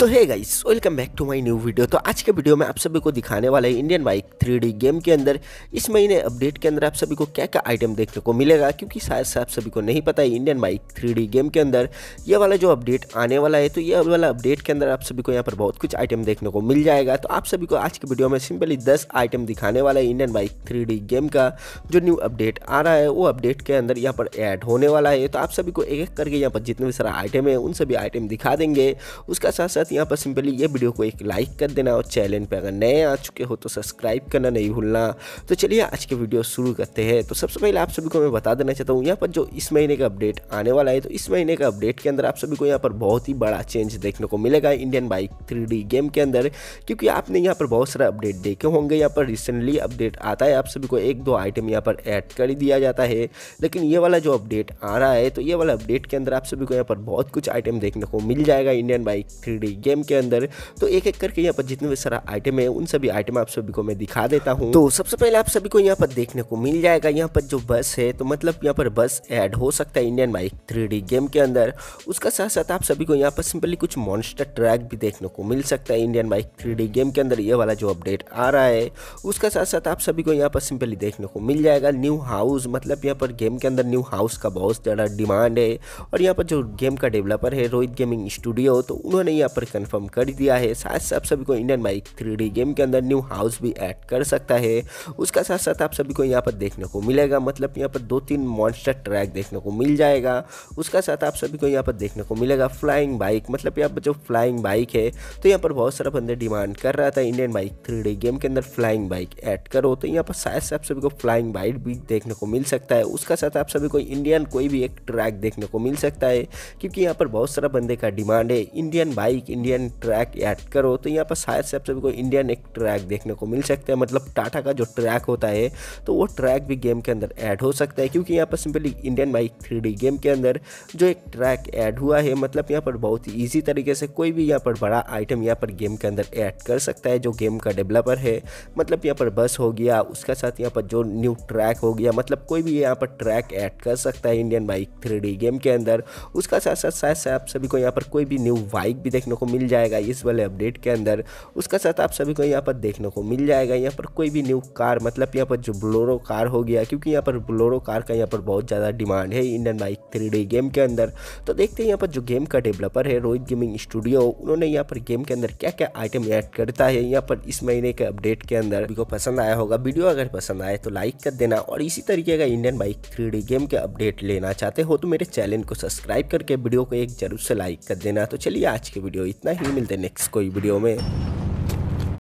तो है guys welcome back to my new video तो आज के वीडियो में आप सभी को दिखाने वाला है इंडियन बाइक थ्री गेम के अंदर इस महीने अपडेट के अंदर आप सभी को क्या क्या आइटम देखने को मिलेगा क्योंकि शायद से आप सभी को नहीं पता है इंडियन बाइक थ्री गेम के अंदर ये वाला जो अपडेट आने वाला है तो ये वाला अपडेट के अंदर आप सभी को यहाँ पर बहुत कुछ आइटम देखने को मिल जाएगा तो आप सभी को आज के वीडियो में सिंपली दस आइटम दिखाने वाला है इंडियन बाइक थ्री गेम का जो न्यू अपडेट आ रहा है वो अपडेट के अंदर यहाँ पर ऐड होने वाला है तो आप सभी को एक एक करके यहाँ पर जितने भी सारा आइटम है उन सभी आइटम दिखा देंगे उसका साथ साथ साथ यहाँ पर सिंपली ये वीडियो को एक लाइक कर देना और चैनल पर अगर नए आ चुके हो तो सब्सक्राइब करना नहीं भूलना तो चलिए आज के वीडियो शुरू करते हैं तो सबसे पहले आप सभी को मैं बता देना चाहता हूँ यहाँ पर जो इस महीने का अपडेट आने वाला है तो इस महीने का अपडेट के अंदर आप सभी को यहाँ पर बहुत ही बड़ा चेंज देखने को मिलेगा इंडियन बाइक थ्री गेम के अंदर क्योंकि आपने यहाँ पर बहुत सारा अपडेट देखे होंगे यहाँ पर रिसेंटली अपडेट आता है आप सभी को एक दो आइटम यहाँ पर ऐड कर दिया जाता है लेकिन ये वाला जो अपडेट आ रहा है तो ये वाला अपडेट के अंदर आप सभी को यहाँ पर बहुत कुछ आइटम देखने को मिल जाएगा इंडियन बाइक थ्री गेम के अंदर तो एक एक करके यहाँ पर जितने भी सारा आइटम है उन सभी आइटम आप सभी को मैं दिखा देता हूँ तो सबसे पहले आप सभी को यहाँ पर देखने को मिल जाएगा यहाँ पर जो बस है तो मतलब यहाँ पर बस एड हो सकता है इंडियन बाइक थ्री गेम के अंदर उसका साथ साथ आप सभी को यहाँ पर सिंपली कुछ मॉन्स्टर ट्रैक भी देखने को मिल सकता है इंडियन बाइक थ्री गेम के अंदर ये वाला जो अपडेट आ रहा है उसका साथ साथ आप सभी को यहाँ पर सिंपली देखने को मिल जाएगा न्यू हाउस मतलब यहाँ पर गेम के अंदर न्यू हाउस का बहुत ज़्यादा डिमांड है और यहाँ पर जो गेम का डेवलपर है रोहित गेमिंग स्टूडियो तो उन्होंने यहाँ पर कंफर्म कर दिया है साथ साथ आप सभी को इंडियन बाइक थ्री गेम के अंदर न्यू हाउस भी ऐड कर सकता है उसका साथ साथ आप सभी को यहाँ पर देखने को मिलेगा मतलब यहाँ पर दो तीन मॉन्स्टर ट्रैक देखने को मिल जाएगा उसका साथ आप सभी को यहाँ पर देखने को मिलेगा फ्लाइंग बाइक मतलब यहाँ पर जो फ्लाइंग बाइक है तो यहाँ पर बहुत सारा बंदे डिमांड कर रहा था इंडियन बाइक थ्री गेम के अंदर फ्लाइंग बाइक ऐड करो तो यहाँ पर शायद से आप सभी को फ्लाइंग बाइक भी देखने को मिल सकता है उसका साथ आप सभी को इंडियन कोई भी एक ट्रैक देखने को मिल सकता है क्योंकि यहाँ पर बहुत सारा बंदे का डिमांड है Indian bike Indian track add करो तो यहाँ पर शायद से आप सभी को इंडियन एक ट्रैक देखने को मिल सकता है मतलब टाटा का जो ट्रैक होता है तो वो ट्रैक भी गेम के अंदर ऐड हो सकता है क्योंकि यहाँ पर simply Indian bike three game के अंदर जो एक ट्रैक ऐड हुआ है मतलब यहाँ पर बहुत ही ईजी तरीके से कोई भी यहाँ पर बड़ा आइटम यहाँ पर गेम के अंदर ऐड कर सकता है जो गेम का डेवलपर है मतलब यहाँ पर बस हो गया उसके साथ यहाँ पर जो न्यू ट्रैक हो गया मतलब कोई भी यहाँ पर ट्रैक ऐड कर सकता है इंडियन बाइक थ्री गेम के अंदर उसका साथ साथ शायद आप सभी को यहाँ पर कोई भी न्यू बाइक भी देखने को मिल जाएगा इस वाले अपडेट के अंदर उसका साथ आप सभी को यहाँ पर देखने को मिल जाएगा यहाँ पर कोई भी न्यू कार मतलब यहाँ पर जो ब्लोरो कार हो गया क्योंकि यहाँ पर ब्लोरो कार का यहाँ पर बहुत ज़्यादा डिमांड है इंडियन बाइक थ्री गेम के अंदर तो देखते हैं यहाँ पर जो गेम का डेवलपर है रोहित गेमिंग स्टूडियो उन्होंने यहाँ पर गेम के अंदर क्या क्या आइटम ऐड करता है यहाँ पर इस महीने के अपडेट के अंदर को पसंद आया होगा वीडियो अगर पसंद आए तो लाइक कर देना और इसी तरीके का इंडियन बाइक थ्री गेम के अपडेट लेना चाहते हो तो मेरे चैनल को सब्सक्राइब करके वीडियो को एक जरूर से लाइक कर देना तो चलिए आज के वीडियो इतना ही मिलते हैं नेक्स्ट कोई वीडियो में